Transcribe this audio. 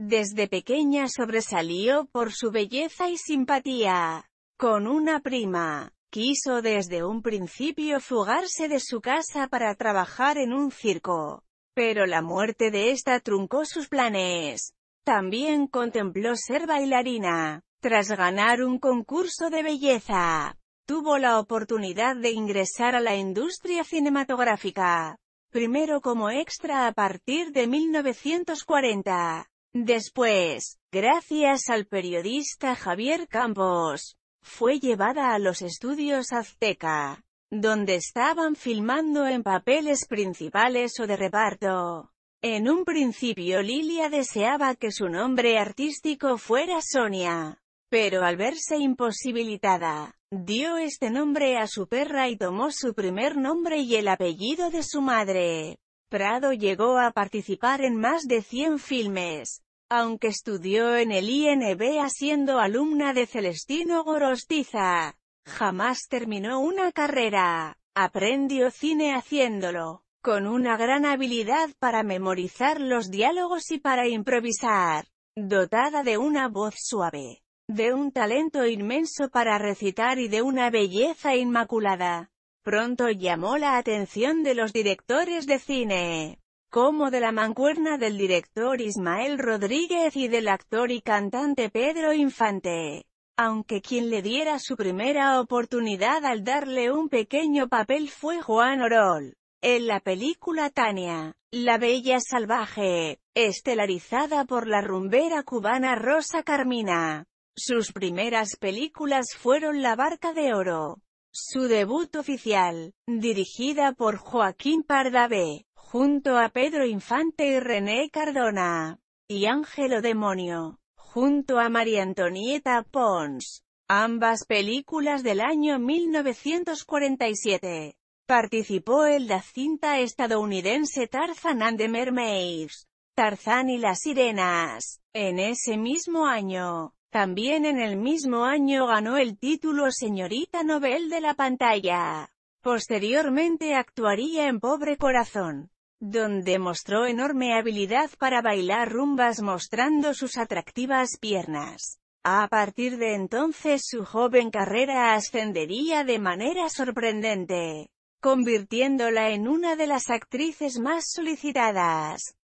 Desde pequeña sobresalió por su belleza y simpatía. Con una prima, quiso desde un principio fugarse de su casa para trabajar en un circo. Pero la muerte de esta truncó sus planes. También contempló ser bailarina. Tras ganar un concurso de belleza, tuvo la oportunidad de ingresar a la industria cinematográfica, primero como extra a partir de 1940, Después, gracias al periodista Javier Campos, fue llevada a los estudios Azteca, donde estaban filmando en papeles principales o de reparto. En un principio Lilia deseaba que su nombre artístico fuera Sonia, pero al verse imposibilitada, dio este nombre a su perra y tomó su primer nombre y el apellido de su madre. Prado llegó a participar en más de 100 filmes, aunque estudió en el INB siendo alumna de Celestino Gorostiza. Jamás terminó una carrera. Aprendió cine haciéndolo, con una gran habilidad para memorizar los diálogos y para improvisar, dotada de una voz suave, de un talento inmenso para recitar y de una belleza inmaculada. Pronto llamó la atención de los directores de cine como de la mancuerna del director Ismael Rodríguez y del actor y cantante Pedro Infante. Aunque quien le diera su primera oportunidad al darle un pequeño papel fue Juan Orol. En la película Tania, la bella salvaje, estelarizada por la rumbera cubana Rosa Carmina. Sus primeras películas fueron La barca de oro. Su debut oficial, dirigida por Joaquín Pardavé, junto a Pedro Infante y René Cardona, y Ángelo Demonio, junto a María Antonieta Pons, ambas películas del año 1947. Participó el la cinta estadounidense Tarzan and the Mermaids, Tarzan y las Sirenas, en ese mismo año. También en el mismo año ganó el título Señorita Nobel de la pantalla. Posteriormente actuaría en Pobre Corazón, donde mostró enorme habilidad para bailar rumbas mostrando sus atractivas piernas. A partir de entonces su joven carrera ascendería de manera sorprendente, convirtiéndola en una de las actrices más solicitadas.